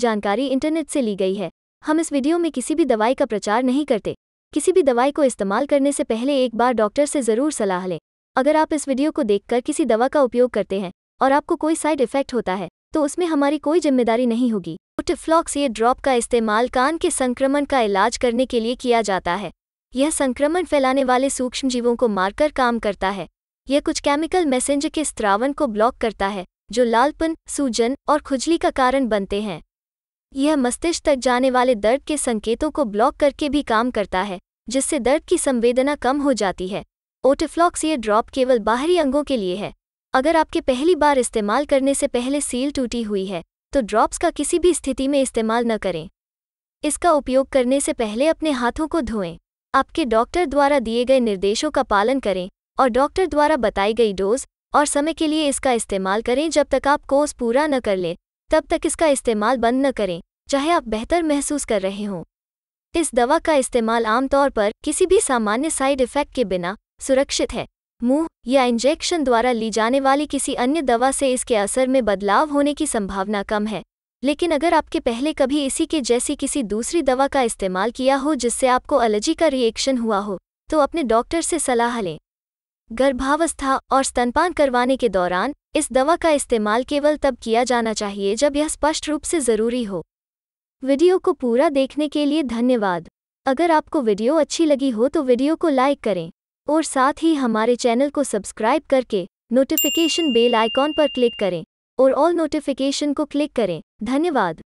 जानकारी इंटरनेट से ली गई है हम इस वीडियो में किसी भी दवाई का प्रचार नहीं करते किसी भी दवाई को इस्तेमाल करने से पहले एक बार डॉक्टर से ज़रूर सलाह लें अगर आप इस वीडियो को देखकर किसी दवा का उपयोग करते हैं और आपको कोई साइड इफेक्ट होता है तो उसमें हमारी कोई जिम्मेदारी नहीं होगी उटफ्लॉक्स ये ड्रॉप का इस्तेमाल कान के संक्रमण का इलाज करने के लिए किया जाता है यह संक्रमण फैलाने वाले सूक्ष्म जीवों को मारकर काम करता है यह कुछ केमिकल मैसेंजर के स्त्रावन को ब्लॉक करता है जो लालपन सूजन और खुजली का कारण बनते हैं यह मस्तिष्क तक जाने वाले दर्द के संकेतों को ब्लॉक करके भी काम करता है जिससे दर्द की संवेदना कम हो जाती है ओटिफ्लॉक्स ये ड्रॉप केवल बाहरी अंगों के लिए है अगर आपके पहली बार इस्तेमाल करने से पहले सील टूटी हुई है तो ड्रॉप्स का किसी भी स्थिति में इस्तेमाल न करें इसका उपयोग करने से पहले अपने हाथों को धोएं आपके डॉक्टर द्वारा दिए गए निर्देशों का पालन करें और डॉक्टर द्वारा बताई गई डोज और समय के लिए इसका इस्तेमाल करें जब तक आप कोर्स पूरा न कर लें तब तक इसका इस्तेमाल बंद न करें चाहे आप बेहतर महसूस कर रहे हों इस दवा का इस्तेमाल आमतौर पर किसी भी सामान्य साइड इफेक्ट के बिना सुरक्षित है मुंह या इंजेक्शन द्वारा ली जाने वाली किसी अन्य दवा से इसके असर में बदलाव होने की संभावना कम है लेकिन अगर आपके पहले कभी इसी के जैसी किसी दूसरी दवा का इस्तेमाल किया हो जिससे आपको एलर्जी का रिएक्शन हुआ हो तो अपने डॉक्टर से सलाह लें गर्भावस्था और स्तनपान करवाने के दौरान इस दवा का इस्तेमाल केवल तब किया जाना चाहिए जब यह स्पष्ट रूप से ज़रूरी हो वीडियो को पूरा देखने के लिए धन्यवाद अगर आपको वीडियो अच्छी लगी हो तो वीडियो को लाइक करें और साथ ही हमारे चैनल को सब्सक्राइब करके नोटिफिकेशन बेल आइकॉन पर क्लिक करें और ऑल नोटिफिकेशन को क्लिक करें धन्यवाद